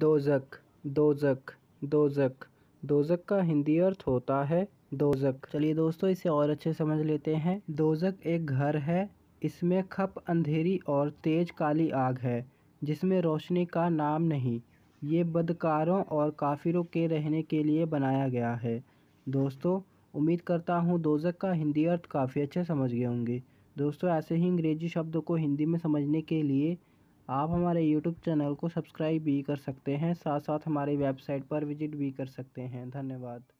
दोजक दोजक दोजक दोजक का हिंदी अर्थ होता है दोजक चलिए दोस्तों इसे और अच्छे समझ लेते हैं दोजक एक घर है इसमें खप अंधेरी और तेज काली आग है जिसमें रोशनी का नाम नहीं ये बदकारों और काफिरों के रहने के लिए बनाया गया है दोस्तों उम्मीद करता हूँ दोजक का हिंदी अर्थ काफ़ी अच्छे समझ गए होंगे दोस्तों ऐसे ही अंग्रेजी शब्द को हिंदी में समझने के लिए आप हमारे यूट्यूब चैनल को सब्सक्राइब भी कर सकते हैं साथ साथ हमारी वेबसाइट पर विजिट भी कर सकते हैं धन्यवाद